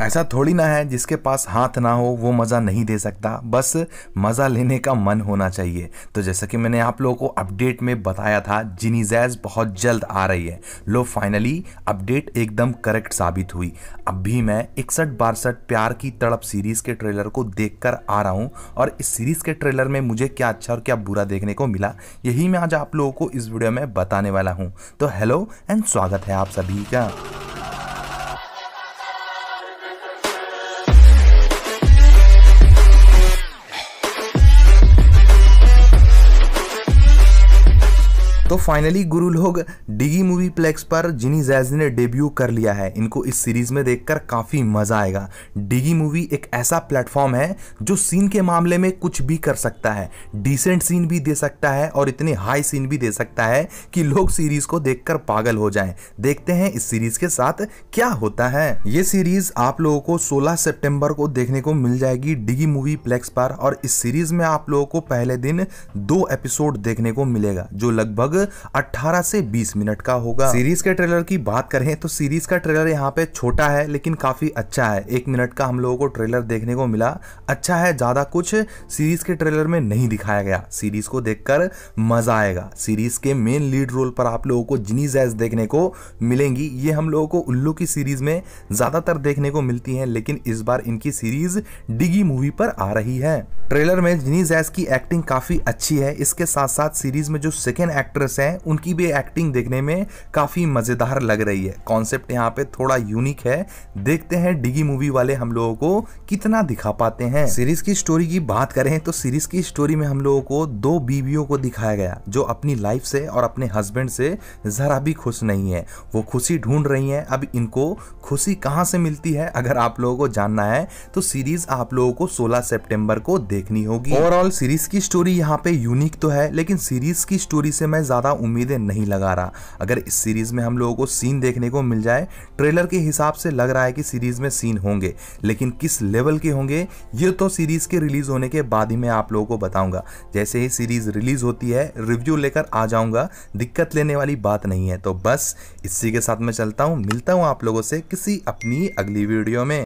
ऐसा थोड़ी ना है जिसके पास हाथ ना हो वो मज़ा नहीं दे सकता बस मज़ा लेने का मन होना चाहिए तो जैसा कि मैंने आप लोगों को अपडेट में बताया था जिनी जैज़ बहुत जल्द आ रही है लो फाइनली अपडेट एकदम करेक्ट साबित हुई अब भी मैं इकसठ बासठ प्यार की तड़प सीरीज़ के ट्रेलर को देख कर आ रहा हूँ और इस सीरीज़ के ट्रेलर में मुझे क्या अच्छा और क्या बुरा देखने को मिला यही मैं आज आप लोगों को इस वीडियो में बताने वाला हूँ तो हेलो एंड स्वागत है आप सभी का तो फाइनली गुरु लोग डिगी मूवी प्लेक्स पर जिनी जैजी ने डेब्यू कर लिया है इनको इस सीरीज में देखकर काफ़ी मज़ा आएगा डिगी मूवी एक ऐसा प्लेटफॉर्म है जो सीन के मामले में कुछ भी कर सकता है डिसेंट सीन भी दे सकता है और इतने हाई सीन भी दे सकता है कि लोग सीरीज को देखकर पागल हो जाएं देखते हैं इस सीरीज के साथ क्या होता है ये सीरीज आप लोगों को सोलह सेप्टेम्बर को देखने को मिल जाएगी डिगी मूवी प्लेक्स पर और इस सीरीज में आप लोगों को पहले दिन दो एपिसोड देखने को मिलेगा जो लगभग 18 से 20 मिनट का होगा सीरीज के ट्रेलर की बात करें तो सीरीज का ट्रेलर यहाँ पे छोटा है लेकिन काफी अच्छा है एक मिनट का हम लोगों को ट्रेलर देखने को मिला अच्छा है ज्यादा कुछ सीरीज के ट्रेलर में नहीं दिखाया गया सीरीज को देखकर मजा आएगा सीरीज के मेन लीड रोल पर आप लोगों को जिनी जैज देखने को मिलेंगी ये हम लोगों को उल्लू की सीरीज में ज्यादातर देखने को मिलती है लेकिन इस बार इनकी सीरीज डिगी मूवी पर आ रही है ट्रेलर में जिनी जैस की एक्टिंग काफ़ी अच्छी है इसके साथ साथ सीरीज़ में जो सेकेंड एक्ट्रेस हैं उनकी भी एक्टिंग देखने में काफ़ी मज़ेदार लग रही है कॉन्सेप्ट यहाँ पे थोड़ा यूनिक है देखते हैं डिगी मूवी वाले हम लोगों को कितना दिखा पाते हैं सीरीज़ की स्टोरी की बात करें तो सीरीज़ की स्टोरी में हम लोगों को दो बीवियों को दिखाया गया जो अपनी लाइफ से और अपने हस्बैंड से ज़रा भी खुश नहीं है वो खुशी ढूंढ रही हैं अब इनको खुशी कहाँ से मिलती है अगर आप लोगों को जानना है तो सीरीज़ आप लोगों को सोलह सेप्टेम्बर को देख देखनी होगी ओवरऑल सीरीज की स्टोरी यहाँ पे यूनिक तो है लेकिन सीरीज की स्टोरी से मैं ज्यादा उम्मीदें नहीं लगा रहा अगर इस सीरीज में हम लोगों को सीन देखने को मिल जाए ट्रेलर के हिसाब से लग रहा है कि सीरीज में सीन होंगे लेकिन किस लेवल के होंगे ये तो सीरीज के रिलीज होने के बाद ही मैं आप लोगों को बताऊंगा जैसे ही सीरीज रिलीज होती है रिव्यू लेकर आ जाऊंगा दिक्कत लेने वाली बात नहीं है तो बस इसी के साथ मैं चलता हूँ मिलता हूँ आप लोगों से किसी अपनी अगली वीडियो में